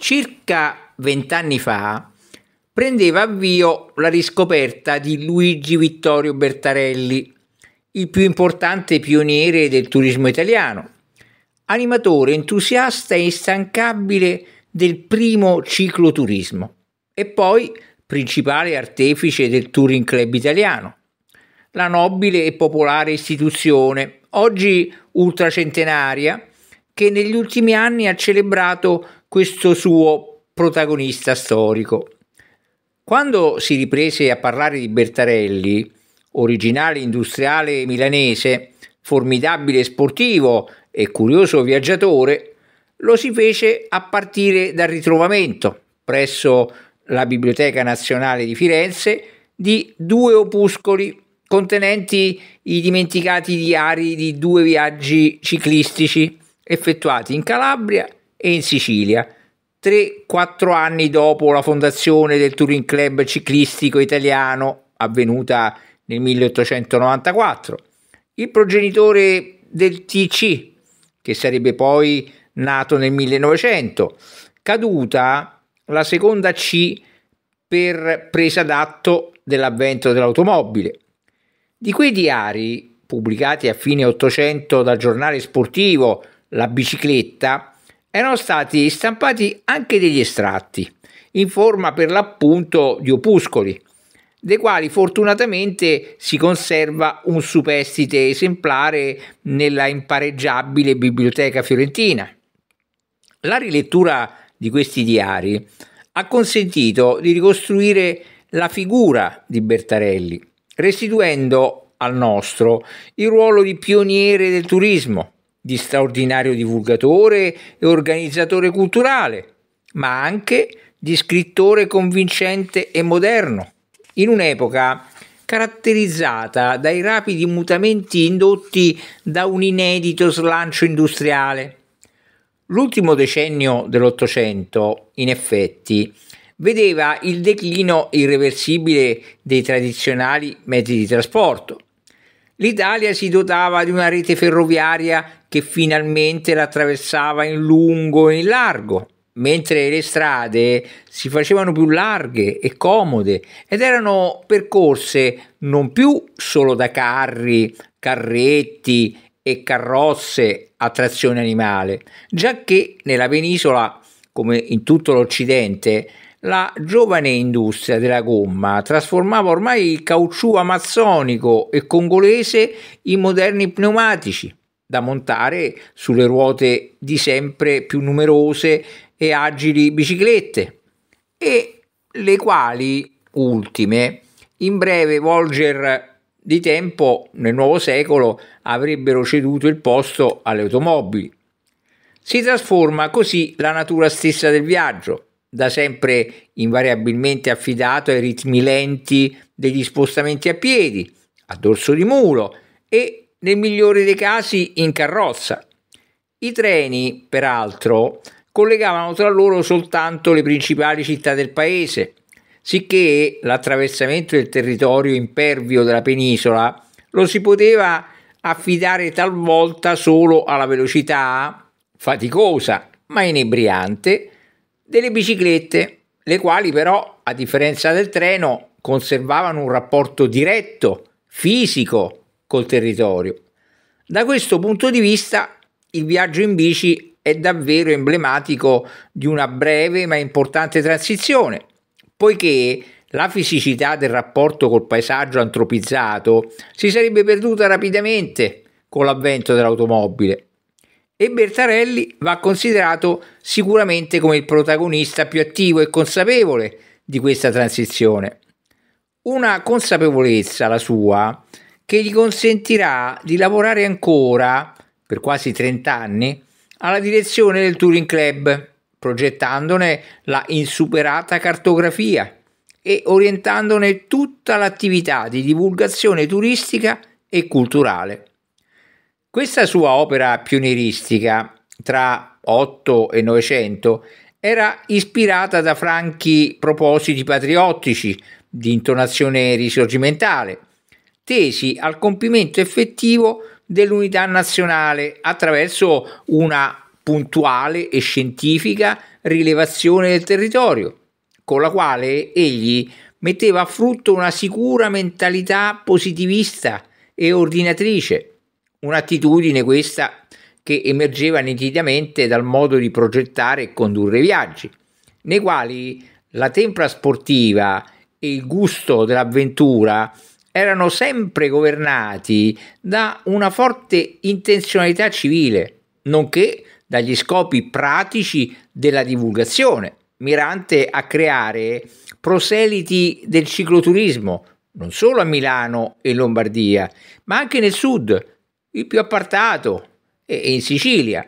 Circa vent'anni fa prendeva avvio la riscoperta di Luigi Vittorio Bertarelli, il più importante pioniere del turismo italiano, animatore entusiasta e instancabile del primo cicloturismo e poi principale artefice del Touring Club italiano, la nobile e popolare istituzione, oggi ultracentenaria, che negli ultimi anni ha celebrato questo suo protagonista storico. Quando si riprese a parlare di Bertarelli, originale industriale milanese, formidabile sportivo e curioso viaggiatore, lo si fece a partire dal ritrovamento presso la Biblioteca Nazionale di Firenze di due opuscoli contenenti i dimenticati diari di due viaggi ciclistici effettuati in Calabria e in Sicilia. 3-4 anni dopo la fondazione del Touring Club ciclistico italiano, avvenuta nel 1894, il progenitore del TC, che sarebbe poi nato nel 1900, caduta la seconda C per presa d'atto dell'avvento dell'automobile. Di quei diari, pubblicati a fine Ottocento dal giornale sportivo La Bicicletta, erano stati stampati anche degli estratti, in forma per l'appunto di opuscoli, dei quali fortunatamente si conserva un superstite esemplare nella impareggiabile biblioteca fiorentina. La rilettura di questi diari ha consentito di ricostruire la figura di Bertarelli, restituendo al nostro il ruolo di pioniere del turismo, di straordinario divulgatore e organizzatore culturale, ma anche di scrittore convincente e moderno, in un'epoca caratterizzata dai rapidi mutamenti indotti da un inedito slancio industriale. L'ultimo decennio dell'Ottocento, in effetti, vedeva il declino irreversibile dei tradizionali mezzi di trasporto, L'Italia si dotava di una rete ferroviaria che finalmente la attraversava in lungo e in largo, mentre le strade si facevano più larghe e comode ed erano percorse non più solo da carri, carretti e carrozze a trazione animale, giacché nella penisola, come in tutto l'Occidente, la giovane industria della gomma trasformava ormai il caucciù amazzonico e congolese in moderni pneumatici da montare sulle ruote di sempre più numerose e agili biciclette e le quali ultime in breve volger di tempo nel nuovo secolo avrebbero ceduto il posto alle automobili. Si trasforma così la natura stessa del viaggio da sempre invariabilmente affidato ai ritmi lenti degli spostamenti a piedi, a dorso di mulo e, nel migliore dei casi, in carrozza. I treni, peraltro, collegavano tra loro soltanto le principali città del paese, sicché l'attraversamento del territorio impervio della penisola lo si poteva affidare talvolta solo alla velocità faticosa ma inebriante delle biciclette, le quali però, a differenza del treno, conservavano un rapporto diretto, fisico col territorio. Da questo punto di vista, il viaggio in bici è davvero emblematico di una breve ma importante transizione, poiché la fisicità del rapporto col paesaggio antropizzato si sarebbe perduta rapidamente con l'avvento dell'automobile e Bertarelli va considerato sicuramente come il protagonista più attivo e consapevole di questa transizione. Una consapevolezza, la sua, che gli consentirà di lavorare ancora, per quasi 30 anni, alla direzione del Touring Club, progettandone la insuperata cartografia e orientandone tutta l'attività di divulgazione turistica e culturale. Questa sua opera pionieristica tra 8 e 900 era ispirata da franchi propositi patriottici di intonazione risorgimentale, tesi al compimento effettivo dell'unità nazionale attraverso una puntuale e scientifica rilevazione del territorio, con la quale egli metteva a frutto una sicura mentalità positivista e ordinatrice Un'attitudine questa che emergeva nitidamente dal modo di progettare e condurre i viaggi, nei quali la tempra sportiva e il gusto dell'avventura erano sempre governati da una forte intenzionalità civile, nonché dagli scopi pratici della divulgazione, mirante a creare proseliti del cicloturismo, non solo a Milano e Lombardia, ma anche nel sud, il più appartato, e in Sicilia.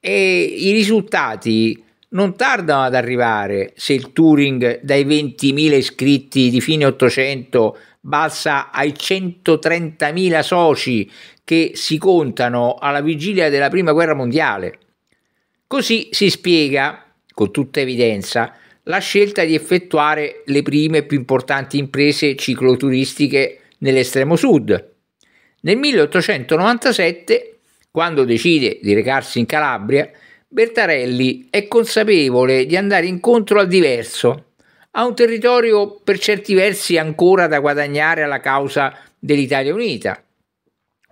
E i risultati non tardano ad arrivare se il Turing dai 20.000 iscritti di fine 800 balza ai 130.000 soci che si contano alla vigilia della Prima Guerra Mondiale. Così si spiega, con tutta evidenza, la scelta di effettuare le prime più importanti imprese cicloturistiche nell'estremo sud, nel 1897, quando decide di recarsi in Calabria, Bertarelli è consapevole di andare incontro al diverso, a un territorio per certi versi ancora da guadagnare alla causa dell'Italia Unita,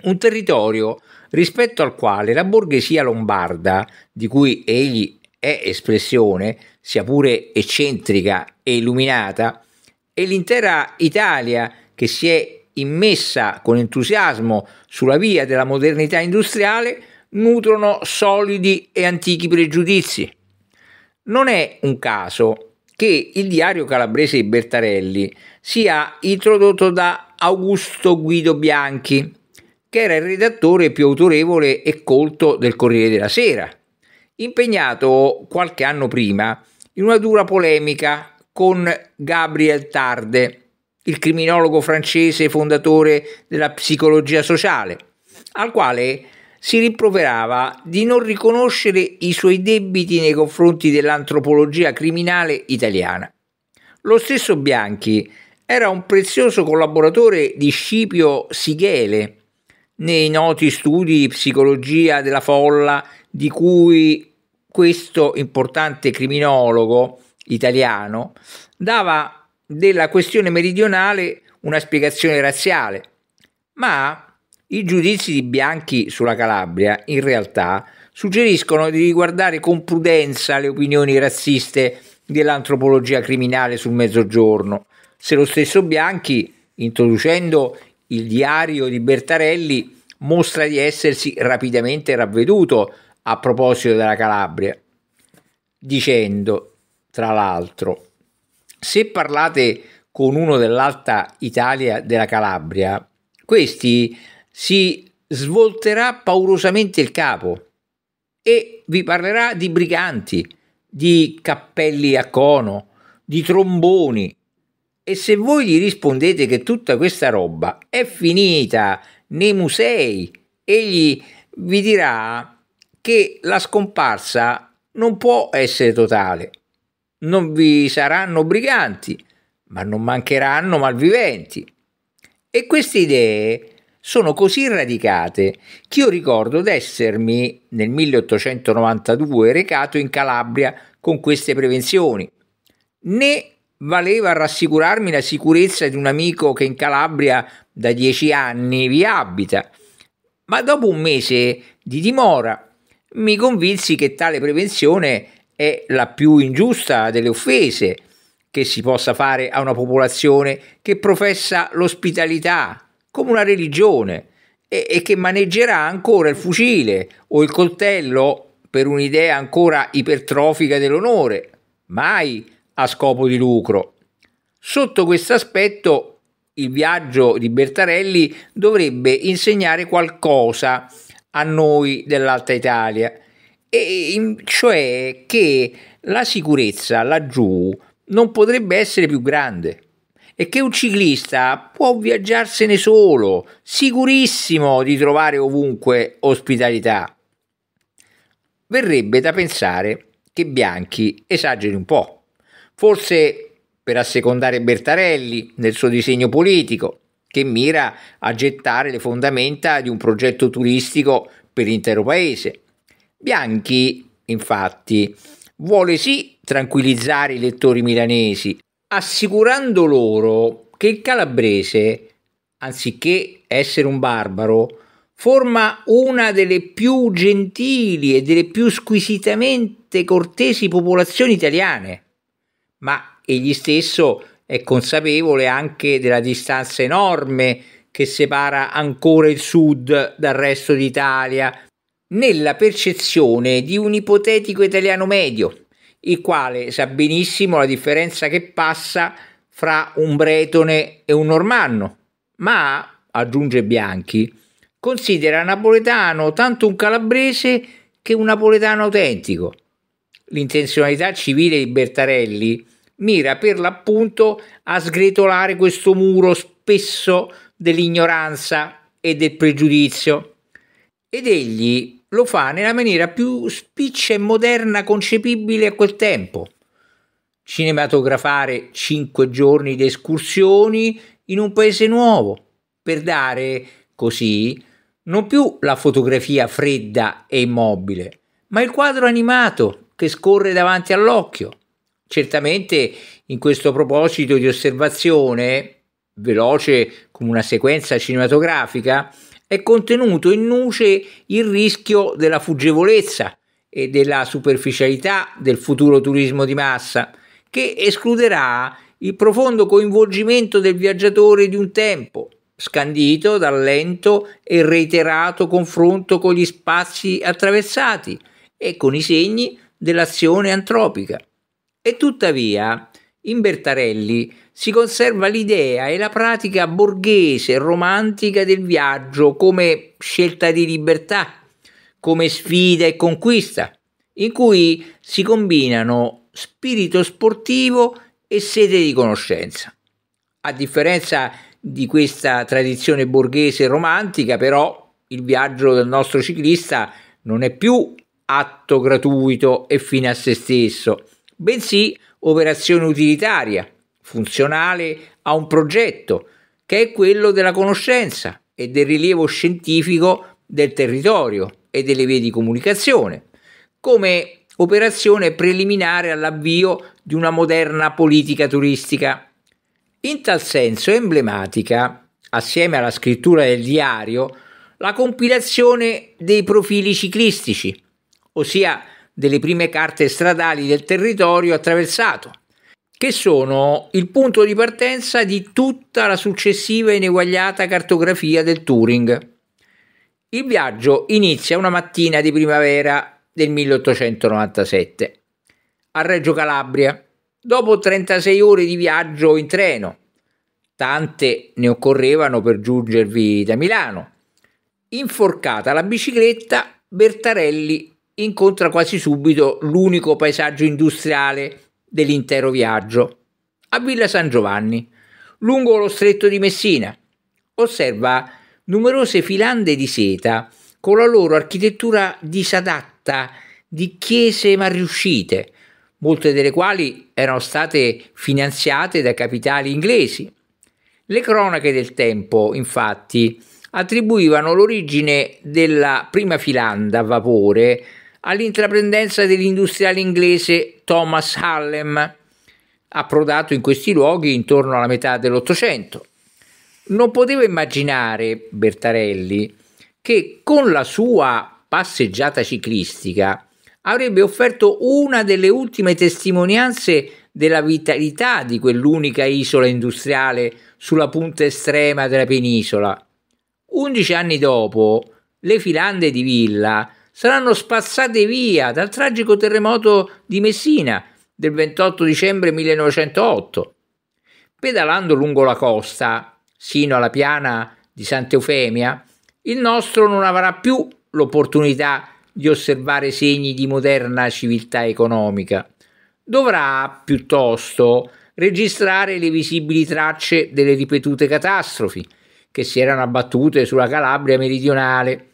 un territorio rispetto al quale la borghesia lombarda, di cui egli è espressione, sia pure eccentrica e illuminata, e l'intera Italia che si è immessa con entusiasmo sulla via della modernità industriale, nutrono solidi e antichi pregiudizi. Non è un caso che il diario calabrese di Bertarelli sia introdotto da Augusto Guido Bianchi, che era il redattore più autorevole e colto del Corriere della Sera, impegnato qualche anno prima in una dura polemica con Gabriel Tarde, il criminologo francese fondatore della psicologia sociale, al quale si rimproverava di non riconoscere i suoi debiti nei confronti dell'antropologia criminale italiana. Lo stesso Bianchi era un prezioso collaboratore di Scipio Sighele nei noti studi di psicologia della folla di cui questo importante criminologo italiano dava della questione meridionale una spiegazione razziale, ma i giudizi di Bianchi sulla Calabria in realtà suggeriscono di riguardare con prudenza le opinioni razziste dell'antropologia criminale sul Mezzogiorno. Se lo stesso Bianchi, introducendo il diario di Bertarelli, mostra di essersi rapidamente ravveduto a proposito della Calabria, dicendo, tra l'altro, se parlate con uno dell'Alta Italia della Calabria, questi si svolterà paurosamente il capo e vi parlerà di briganti, di cappelli a cono, di tromboni. E se voi gli rispondete che tutta questa roba è finita nei musei, egli vi dirà che la scomparsa non può essere totale, non vi saranno briganti, ma non mancheranno malviventi. E queste idee sono così radicate che io ricordo d'essermi nel 1892 recato in Calabria con queste prevenzioni. Né valeva rassicurarmi la sicurezza di un amico che in Calabria da dieci anni vi abita, ma dopo un mese di dimora mi convinsi che tale prevenzione è la più ingiusta delle offese che si possa fare a una popolazione che professa l'ospitalità come una religione e, e che maneggerà ancora il fucile o il coltello per un'idea ancora ipertrofica dell'onore, mai a scopo di lucro. Sotto questo aspetto il viaggio di Bertarelli dovrebbe insegnare qualcosa a noi dell'Alta Italia e cioè che la sicurezza laggiù non potrebbe essere più grande e che un ciclista può viaggiarsene solo, sicurissimo di trovare ovunque ospitalità. Verrebbe da pensare che Bianchi esageri un po', forse per assecondare Bertarelli nel suo disegno politico, che mira a gettare le fondamenta di un progetto turistico per l'intero paese Bianchi, infatti, vuole sì tranquillizzare i lettori milanesi, assicurando loro che il calabrese, anziché essere un barbaro, forma una delle più gentili e delle più squisitamente cortesi popolazioni italiane, ma egli stesso è consapevole anche della distanza enorme che separa ancora il sud dal resto d'Italia nella percezione di un ipotetico italiano medio, il quale sa benissimo la differenza che passa fra un bretone e un normanno, ma, aggiunge Bianchi, considera napoletano tanto un calabrese che un napoletano autentico. L'intenzionalità civile di Bertarelli mira per l'appunto a sgretolare questo muro spesso dell'ignoranza e del pregiudizio. Ed egli lo fa nella maniera più spiccia e moderna concepibile a quel tempo. Cinematografare cinque giorni di escursioni in un paese nuovo, per dare così non più la fotografia fredda e immobile, ma il quadro animato che scorre davanti all'occhio. Certamente in questo proposito di osservazione, veloce come una sequenza cinematografica, è contenuto in nuce il rischio della fuggevolezza e della superficialità del futuro turismo di massa, che escluderà il profondo coinvolgimento del viaggiatore di un tempo, scandito dal lento e reiterato confronto con gli spazi attraversati e con i segni dell'azione antropica. E tuttavia, in Bertarelli si conserva l'idea e la pratica borghese romantica del viaggio come scelta di libertà, come sfida e conquista, in cui si combinano spirito sportivo e sete di conoscenza. A differenza di questa tradizione borghese romantica, però, il viaggio del nostro ciclista non è più atto gratuito e fine a se stesso, bensì operazione utilitaria, funzionale a un progetto, che è quello della conoscenza e del rilievo scientifico del territorio e delle vie di comunicazione, come operazione preliminare all'avvio di una moderna politica turistica. In tal senso è emblematica, assieme alla scrittura del diario, la compilazione dei profili ciclistici, ossia delle prime carte stradali del territorio attraversato, che sono il punto di partenza di tutta la successiva ineguagliata cartografia del Turing. Il viaggio inizia una mattina di primavera del 1897 a Reggio Calabria, dopo 36 ore di viaggio in treno. Tante ne occorrevano per giungervi da Milano. Inforcata la bicicletta, Bertarelli incontra quasi subito l'unico paesaggio industriale dell'intero viaggio, a Villa San Giovanni, lungo lo stretto di Messina. Osserva numerose filande di seta con la loro architettura disadatta di chiese mal riuscite, molte delle quali erano state finanziate da capitali inglesi. Le cronache del tempo, infatti, attribuivano l'origine della prima filanda a vapore all'intraprendenza dell'industriale inglese Thomas Hallem, approdato in questi luoghi intorno alla metà dell'Ottocento. Non poteva immaginare Bertarelli che con la sua passeggiata ciclistica avrebbe offerto una delle ultime testimonianze della vitalità di quell'unica isola industriale sulla punta estrema della penisola. Undici anni dopo, le filande di Villa saranno spazzate via dal tragico terremoto di Messina del 28 dicembre 1908. Pedalando lungo la costa, sino alla piana di Sant'Eufemia, il nostro non avrà più l'opportunità di osservare segni di moderna civiltà economica. Dovrà piuttosto registrare le visibili tracce delle ripetute catastrofi che si erano abbattute sulla Calabria meridionale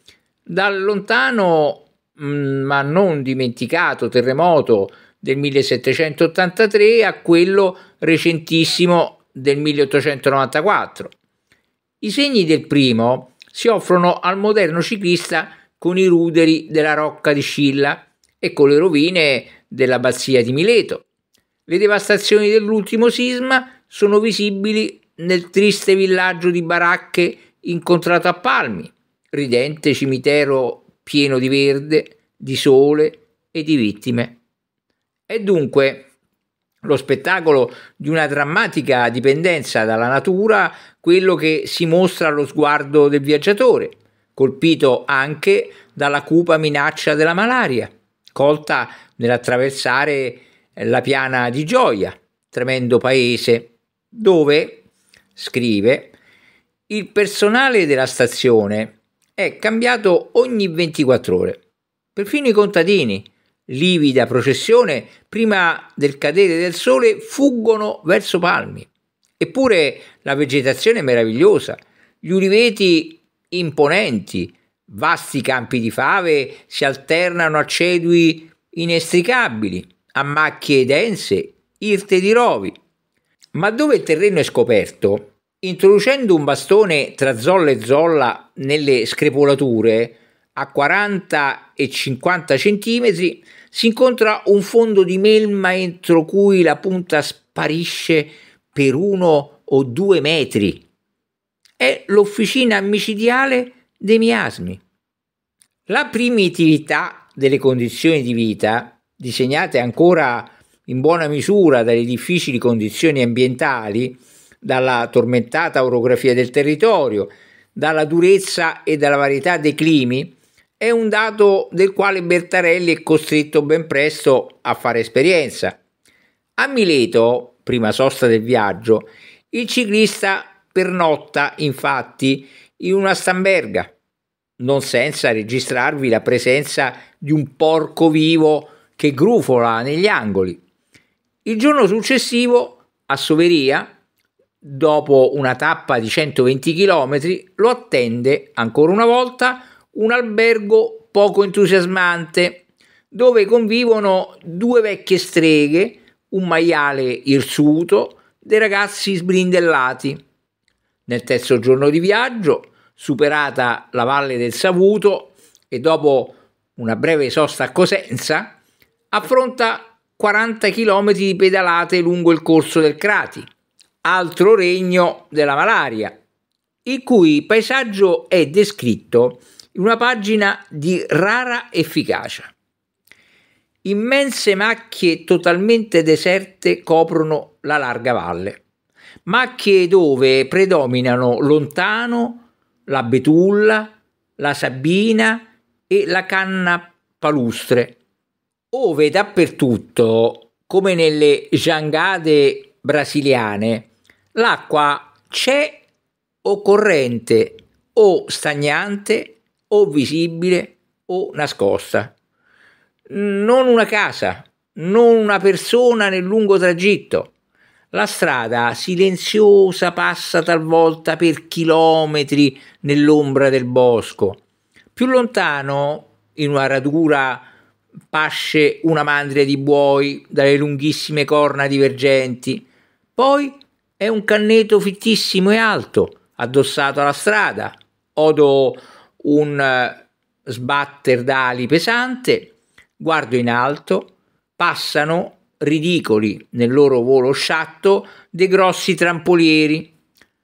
dal lontano, mm, ma non dimenticato, terremoto del 1783 a quello recentissimo del 1894. I segni del primo si offrono al moderno ciclista con i ruderi della Rocca di Scilla e con le rovine dell'abbazia di Mileto. Le devastazioni dell'ultimo sisma sono visibili nel triste villaggio di baracche incontrato a Palmi, ridente cimitero pieno di verde, di sole e di vittime. È dunque lo spettacolo di una drammatica dipendenza dalla natura, quello che si mostra allo sguardo del viaggiatore, colpito anche dalla cupa minaccia della malaria, colta nell'attraversare la piana di Gioia, tremendo paese, dove, scrive, il personale della stazione è cambiato ogni 24 ore. Perfino i contadini, livida processione, prima del cadere del sole fuggono verso Palmi. Eppure la vegetazione è meravigliosa, gli uliveti imponenti, vasti campi di fave si alternano a cedui inestricabili, a macchie dense, irte di rovi. Ma dove il terreno è scoperto, Introducendo un bastone tra zolla e zolla nelle screpolature a 40 e 50 cm si incontra un fondo di melma entro cui la punta sparisce per uno o due metri. È l'officina micidiale dei miasmi. La primitività delle condizioni di vita, disegnate ancora in buona misura dalle difficili condizioni ambientali, dalla tormentata orografia del territorio, dalla durezza e dalla varietà dei climi, è un dato del quale Bertarelli è costretto ben presto a fare esperienza. A Mileto, prima sosta del viaggio, il ciclista pernotta infatti in una stamberga, non senza registrarvi la presenza di un porco vivo che grufola negli angoli. Il giorno successivo, a Soveria, Dopo una tappa di 120 km lo attende ancora una volta un albergo poco entusiasmante dove convivono due vecchie streghe, un maiale irsuto, dei ragazzi sbrindellati. Nel terzo giorno di viaggio, superata la valle del Savuto e dopo una breve sosta a Cosenza, affronta 40 km di pedalate lungo il corso del Crati altro regno della malaria, il cui paesaggio è descritto in una pagina di rara efficacia. Immense macchie totalmente deserte coprono la larga valle, macchie dove predominano lontano la betulla, la sabina e la canna palustre, ove dappertutto, come nelle giangate brasiliane, L'acqua c'è o corrente o stagnante o visibile o nascosta. Non una casa, non una persona nel lungo tragitto. La strada silenziosa passa talvolta per chilometri nell'ombra del bosco. Più lontano, in una radura, pasce una mandria di buoi dalle lunghissime corna divergenti. Poi è un canneto fittissimo e alto, addossato alla strada, odo un eh, sbatter d'ali pesante, guardo in alto, passano ridicoli nel loro volo sciatto dei grossi trampolieri,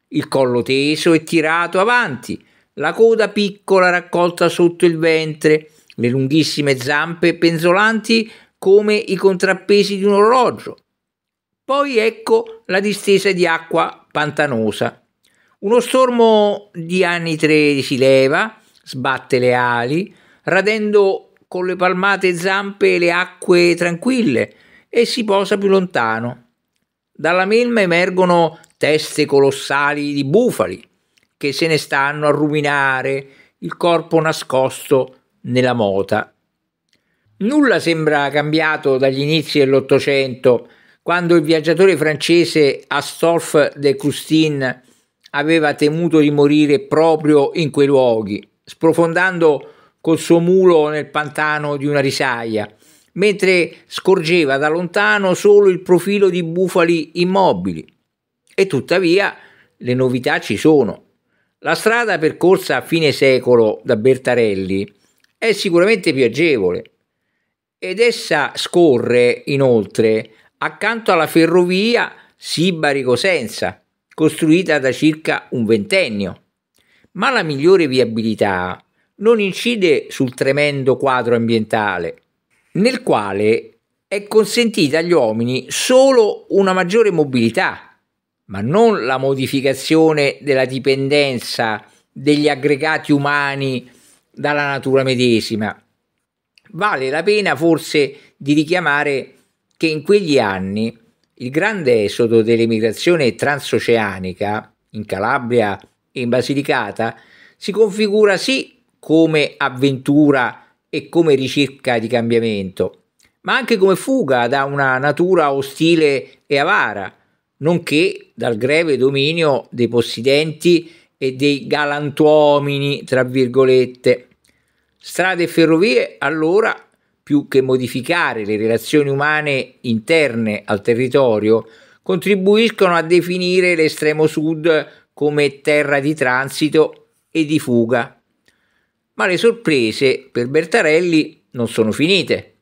il collo teso e tirato avanti, la coda piccola raccolta sotto il ventre, le lunghissime zampe penzolanti come i contrappesi di un orologio, poi ecco la distesa di acqua pantanosa. Uno stormo di anni annitre si leva, sbatte le ali, radendo con le palmate zampe le acque tranquille e si posa più lontano. Dalla melma emergono teste colossali di bufali che se ne stanno a ruminare il corpo nascosto nella mota. Nulla sembra cambiato dagli inizi dell'Ottocento quando il viaggiatore francese Astolf de Custine aveva temuto di morire proprio in quei luoghi, sprofondando col suo mulo nel pantano di una risaia, mentre scorgeva da lontano solo il profilo di bufali immobili. E tuttavia le novità ci sono. La strada percorsa a fine secolo da Bertarelli è sicuramente più agevole ed essa scorre inoltre accanto alla ferrovia Sibari-Cosenza, costruita da circa un ventennio. Ma la migliore viabilità non incide sul tremendo quadro ambientale, nel quale è consentita agli uomini solo una maggiore mobilità, ma non la modificazione della dipendenza degli aggregati umani dalla natura medesima. Vale la pena forse di richiamare che in quegli anni il grande esodo dell'emigrazione transoceanica in Calabria e in Basilicata si configura sì come avventura e come ricerca di cambiamento, ma anche come fuga da una natura ostile e avara, nonché dal greve dominio dei possidenti e dei galantuomini, tra virgolette. Strade e ferrovie allora più che modificare le relazioni umane interne al territorio, contribuiscono a definire l'estremo sud come terra di transito e di fuga. Ma le sorprese per Bertarelli non sono finite,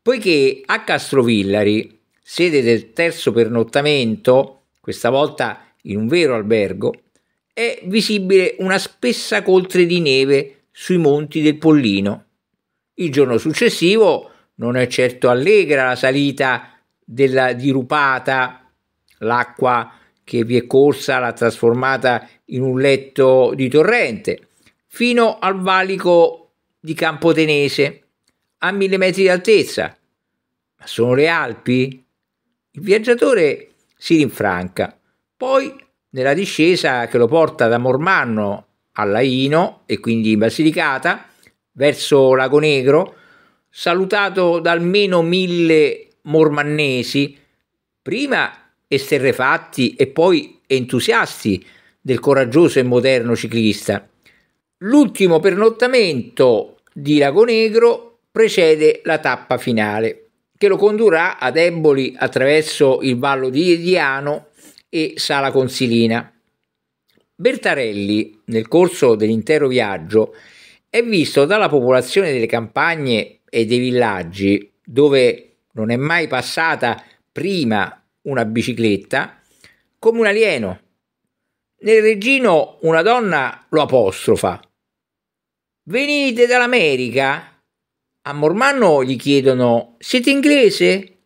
poiché a Castrovillari, sede del terzo pernottamento, questa volta in un vero albergo, è visibile una spessa coltre di neve sui monti del Pollino. Il giorno successivo non è certo allegra la salita della dirupata, l'acqua che vi è corsa l'ha trasformata in un letto di torrente, fino al valico di Campotenese, a mille metri di altezza. Ma sono le Alpi? Il viaggiatore si rinfranca, poi nella discesa che lo porta da Mormanno a Laino e quindi in Basilicata, verso Lago Negro, salutato da almeno mille mormannesi, prima esterrefatti e poi entusiasti del coraggioso e moderno ciclista. L'ultimo pernottamento di Lago Negro precede la tappa finale, che lo condurrà ad Eboli attraverso il Vallo di Ediano e Sala Consilina. Bertarelli, nel corso dell'intero viaggio, è visto dalla popolazione delle campagne e dei villaggi dove non è mai passata prima una bicicletta come un alieno. Nel Regino una donna lo apostrofa. Venite dall'America? A Mormanno gli chiedono: Siete inglese?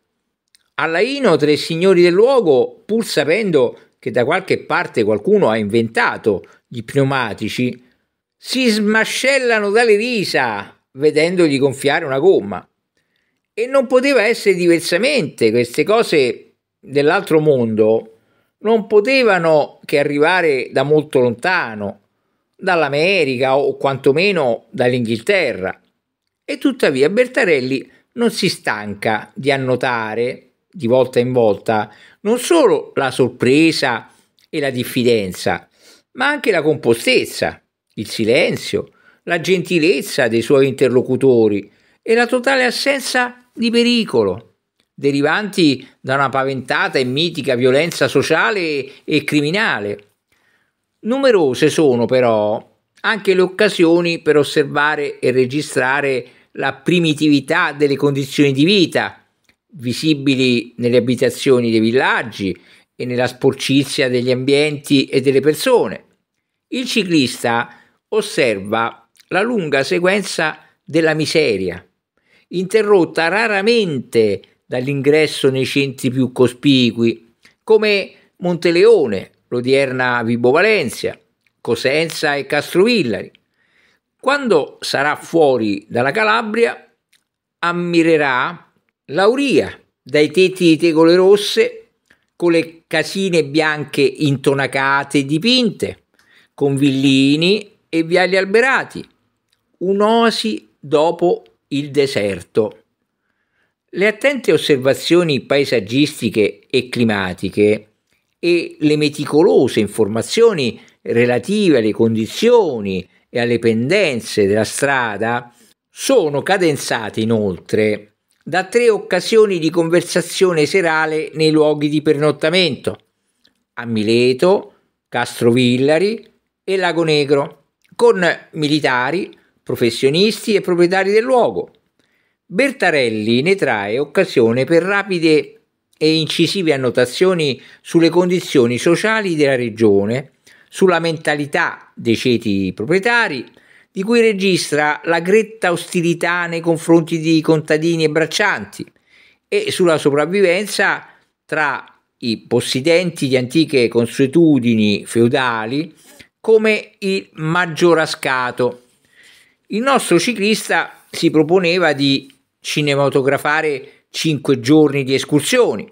A Laino tre signori del luogo, pur sapendo che da qualche parte qualcuno ha inventato gli pneumatici, si smascellano dalle risa vedendogli gonfiare una gomma. E non poteva essere diversamente, queste cose dell'altro mondo non potevano che arrivare da molto lontano, dall'America o quantomeno dall'Inghilterra. E tuttavia Bertarelli non si stanca di annotare di volta in volta non solo la sorpresa e la diffidenza, ma anche la compostezza il silenzio, la gentilezza dei suoi interlocutori e la totale assenza di pericolo, derivanti da una paventata e mitica violenza sociale e criminale. Numerose sono però anche le occasioni per osservare e registrare la primitività delle condizioni di vita, visibili nelle abitazioni dei villaggi e nella sporcizia degli ambienti e delle persone. Il ciclista osserva la lunga sequenza della miseria, interrotta raramente dall'ingresso nei centri più cospicui, come Monteleone, l'odierna Vibo Valencia, Cosenza e Castrovillari. Quando sarà fuori dalla Calabria, ammirerà l'auria dai tetti di tegole rosse con le casine bianche intonacate e dipinte, con villini e viali alberati, un'oasi dopo il deserto. Le attente osservazioni paesaggistiche e climatiche e le meticolose informazioni relative alle condizioni e alle pendenze della strada sono cadenzate inoltre da tre occasioni di conversazione serale nei luoghi di pernottamento a Mileto, Castrovillari e Lago Negro, con militari, professionisti e proprietari del luogo. Bertarelli ne trae occasione per rapide e incisive annotazioni sulle condizioni sociali della regione, sulla mentalità dei ceti proprietari, di cui registra la gretta ostilità nei confronti di contadini e braccianti, e sulla sopravvivenza tra i possidenti di antiche consuetudini feudali come il maggiorascato. Il nostro ciclista si proponeva di cinematografare 5 giorni di escursioni,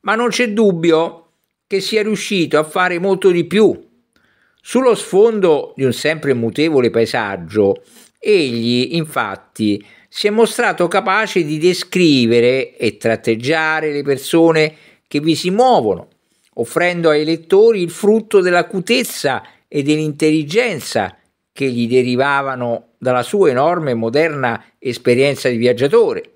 ma non c'è dubbio che sia riuscito a fare molto di più. Sullo sfondo di un sempre mutevole paesaggio, egli infatti si è mostrato capace di descrivere e tratteggiare le persone che vi si muovono, offrendo ai lettori il frutto dell'acutezza e dell'intelligenza che gli derivavano dalla sua enorme e moderna esperienza di viaggiatore.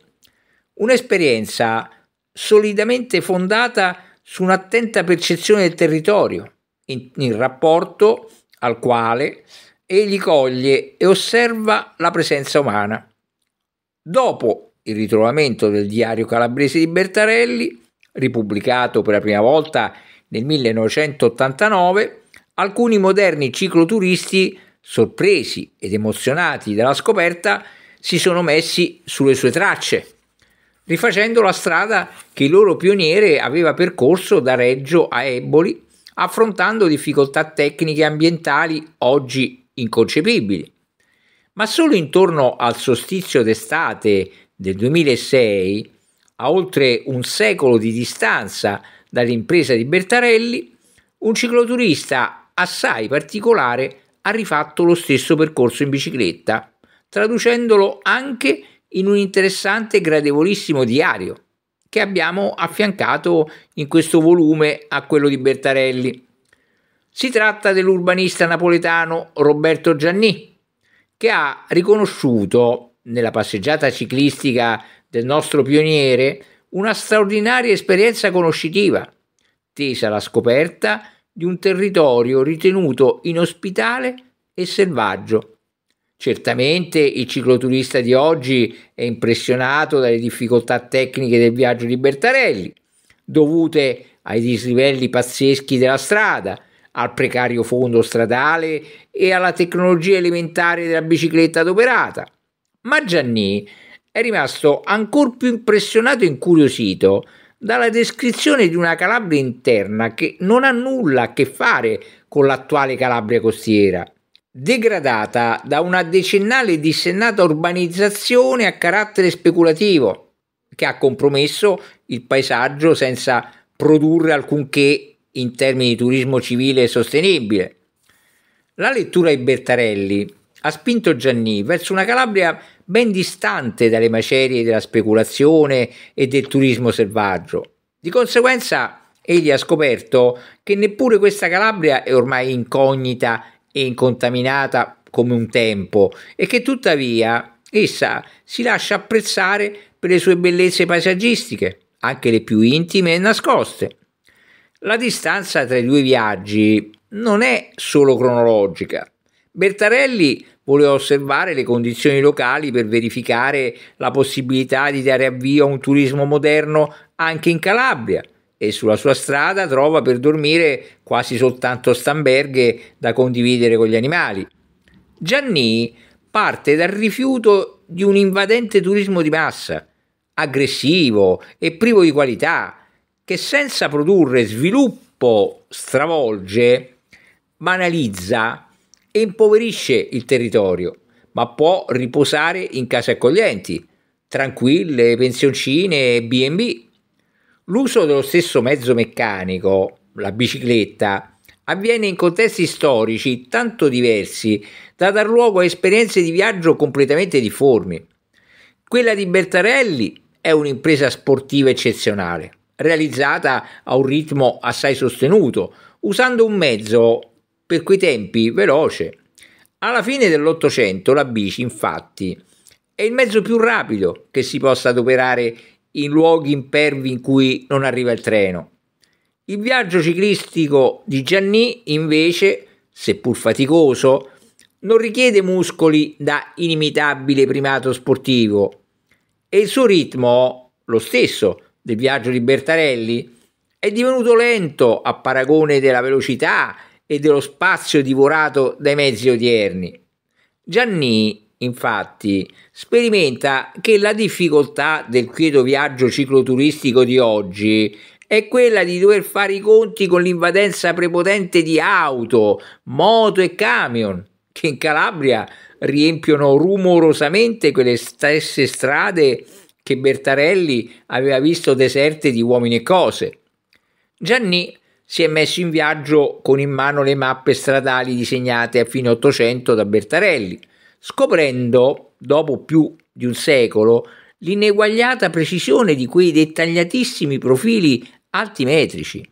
Un'esperienza solidamente fondata su un'attenta percezione del territorio, in, in rapporto al quale egli coglie e osserva la presenza umana. Dopo il ritrovamento del diario calabrese di Bertarelli, ripubblicato per la prima volta nel 1989, alcuni moderni cicloturisti, sorpresi ed emozionati dalla scoperta, si sono messi sulle sue tracce, rifacendo la strada che il loro pioniere aveva percorso da Reggio a Eboli, affrontando difficoltà tecniche e ambientali oggi inconcepibili. Ma solo intorno al solstizio d'estate del 2006, a oltre un secolo di distanza dall'impresa di Bertarelli, un cicloturista assai particolare, ha rifatto lo stesso percorso in bicicletta, traducendolo anche in un interessante e gradevolissimo diario che abbiamo affiancato in questo volume a quello di Bertarelli. Si tratta dell'urbanista napoletano Roberto Gianni, che ha riconosciuto nella passeggiata ciclistica del nostro pioniere una straordinaria esperienza conoscitiva, tesa alla scoperta di un territorio ritenuto inospitale e selvaggio. Certamente il cicloturista di oggi è impressionato dalle difficoltà tecniche del viaggio di Bertarelli, dovute ai dislivelli pazzeschi della strada, al precario fondo stradale e alla tecnologia elementare della bicicletta adoperata. Ma Gianni è rimasto ancor più impressionato e incuriosito dalla descrizione di una Calabria interna che non ha nulla a che fare con l'attuale Calabria costiera, degradata da una decennale e dissennata urbanizzazione a carattere speculativo, che ha compromesso il paesaggio senza produrre alcunché in termini di turismo civile e sostenibile. La lettura di Bertarelli ha spinto Gianni verso una Calabria ben distante dalle macerie della speculazione e del turismo selvaggio. Di conseguenza, egli ha scoperto che neppure questa Calabria è ormai incognita e incontaminata come un tempo e che tuttavia essa si lascia apprezzare per le sue bellezze paesaggistiche, anche le più intime e nascoste. La distanza tra i due viaggi non è solo cronologica. Bertarelli voleva osservare le condizioni locali per verificare la possibilità di dare avvio a un turismo moderno anche in Calabria e sulla sua strada trova per dormire quasi soltanto stamberghe da condividere con gli animali. Gianni parte dal rifiuto di un invadente turismo di massa, aggressivo e privo di qualità, che senza produrre sviluppo stravolge, banalizza impoverisce il territorio, ma può riposare in case accoglienti, tranquille, pensioncine e B&B. L'uso dello stesso mezzo meccanico, la bicicletta, avviene in contesti storici tanto diversi da dar luogo a esperienze di viaggio completamente difformi. Quella di Bertarelli è un'impresa sportiva eccezionale, realizzata a un ritmo assai sostenuto, usando un mezzo per quei tempi veloce. Alla fine dell'Ottocento la bici, infatti, è il mezzo più rapido che si possa adoperare in luoghi impervi in cui non arriva il treno. Il viaggio ciclistico di Gianni, invece, seppur faticoso, non richiede muscoli da inimitabile primato sportivo e il suo ritmo, lo stesso del viaggio di Bertarelli, è divenuto lento a paragone della velocità e dello spazio divorato dai mezzi odierni. Gianni, infatti, sperimenta che la difficoltà del quieto viaggio cicloturistico di oggi è quella di dover fare i conti con l'invadenza prepotente di auto, moto e camion, che in Calabria riempiono rumorosamente quelle stesse strade che Bertarelli aveva visto deserte di uomini e cose. Gianni si è messo in viaggio con in mano le mappe stradali disegnate a fine Ottocento da Bertarelli, scoprendo, dopo più di un secolo, l'ineguagliata precisione di quei dettagliatissimi profili altimetrici.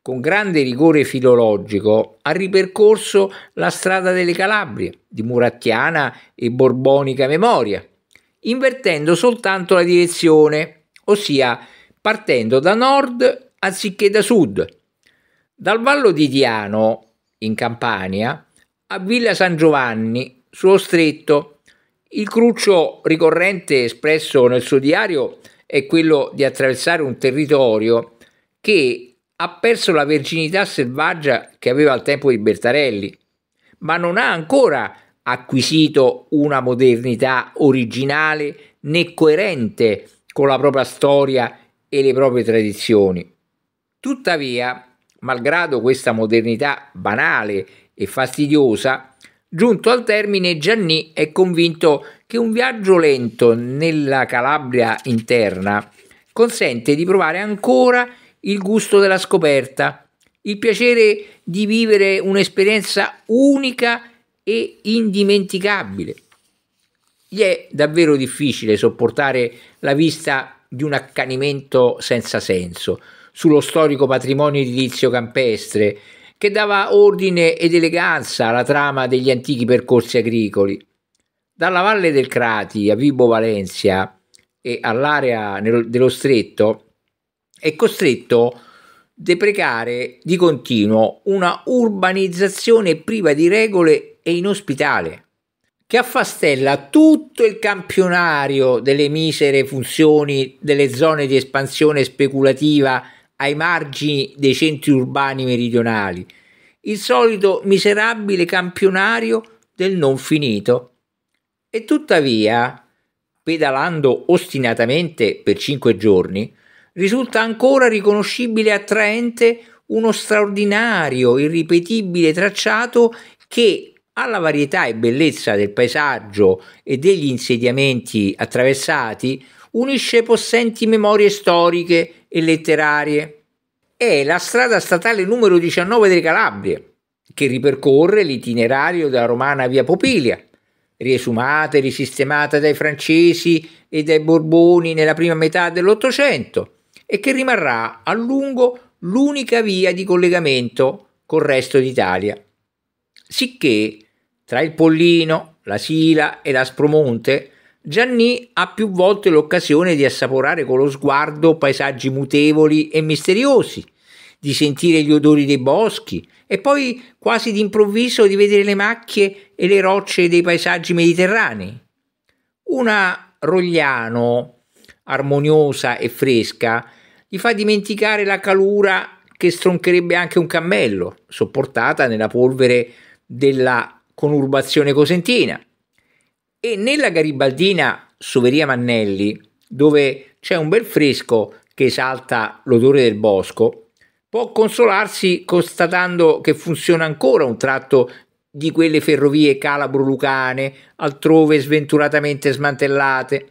Con grande rigore filologico ha ripercorso la strada delle Calabrie, di murattiana e borbonica memoria, invertendo soltanto la direzione, ossia partendo da nord anziché da sud, dal Vallo di Diano, in Campania, a Villa San Giovanni, suo stretto, il cruccio ricorrente espresso nel suo diario è quello di attraversare un territorio che ha perso la verginità selvaggia che aveva al tempo di Bertarelli, ma non ha ancora acquisito una modernità originale né coerente con la propria storia e le proprie tradizioni. Tuttavia, malgrado questa modernità banale e fastidiosa, giunto al termine Gianni è convinto che un viaggio lento nella Calabria interna consente di provare ancora il gusto della scoperta, il piacere di vivere un'esperienza unica e indimenticabile. Gli è davvero difficile sopportare la vista di un accanimento senza senso, sullo storico patrimonio edilizio campestre, che dava ordine ed eleganza alla trama degli antichi percorsi agricoli. Dalla valle del Crati a Vibo Valencia e all'area dello stretto è costretto deprecare di continuo una urbanizzazione priva di regole e inospitale, che affastella tutto il campionario delle misere funzioni delle zone di espansione speculativa ai margini dei centri urbani meridionali, il solito miserabile campionario del non finito. E tuttavia, pedalando ostinatamente per cinque giorni, risulta ancora riconoscibile e attraente uno straordinario, irripetibile tracciato che alla varietà e bellezza del paesaggio e degli insediamenti attraversati unisce possenti memorie storiche e letterarie. È la strada statale numero 19 delle Calabrie, che ripercorre l'itinerario della romana via Popilia, riesumata e risistemata dai francesi e dai Borboni nella prima metà dell'Ottocento e che rimarrà a lungo l'unica via di collegamento col resto d'Italia. Sicché tra il Pollino, la Sila e l'Aspromonte Gianni ha più volte l'occasione di assaporare con lo sguardo paesaggi mutevoli e misteriosi, di sentire gli odori dei boschi e poi quasi d'improvviso di vedere le macchie e le rocce dei paesaggi mediterranei. Una Rogliano, armoniosa e fresca, gli fa dimenticare la calura che stroncherebbe anche un cammello, sopportata nella polvere della conurbazione cosentina. E nella Garibaldina Soveria Mannelli, dove c'è un bel fresco che esalta l'odore del bosco, può consolarsi constatando che funziona ancora un tratto di quelle ferrovie calabro-lucane, altrove sventuratamente smantellate.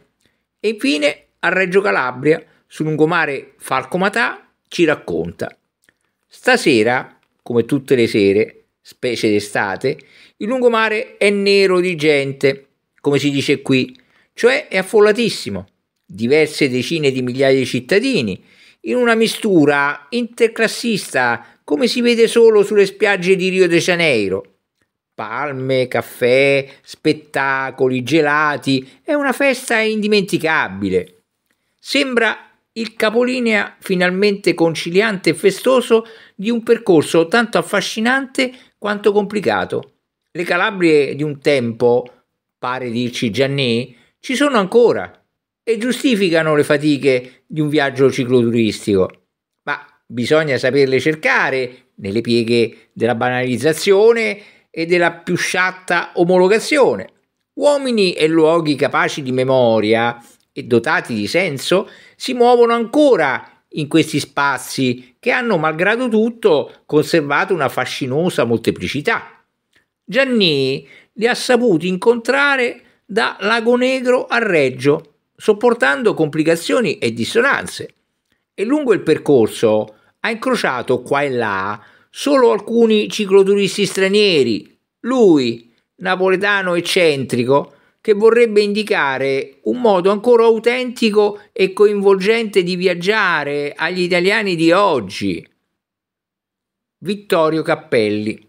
E infine a Reggio Calabria, sul lungomare Falcomatà, ci racconta. Stasera, come tutte le sere, specie d'estate, il lungomare è nero di gente come si dice qui, cioè è affollatissimo. Diverse decine di migliaia di cittadini, in una mistura interclassista come si vede solo sulle spiagge di Rio de Janeiro. Palme, caffè, spettacoli, gelati, è una festa indimenticabile. Sembra il capolinea finalmente conciliante e festoso di un percorso tanto affascinante quanto complicato. Le Calabrie di un tempo pare dirci Gianni, ci sono ancora e giustificano le fatiche di un viaggio cicloturistico. Ma bisogna saperle cercare nelle pieghe della banalizzazione e della più sciatta omologazione. Uomini e luoghi capaci di memoria e dotati di senso si muovono ancora in questi spazi che hanno, malgrado tutto, conservato una fascinosa molteplicità. Gianni li ha saputi incontrare da Lagonegro a Reggio, sopportando complicazioni e dissonanze. E lungo il percorso ha incrociato qua e là solo alcuni cicloturisti stranieri, lui, napoletano eccentrico, che vorrebbe indicare un modo ancora autentico e coinvolgente di viaggiare agli italiani di oggi. Vittorio Cappelli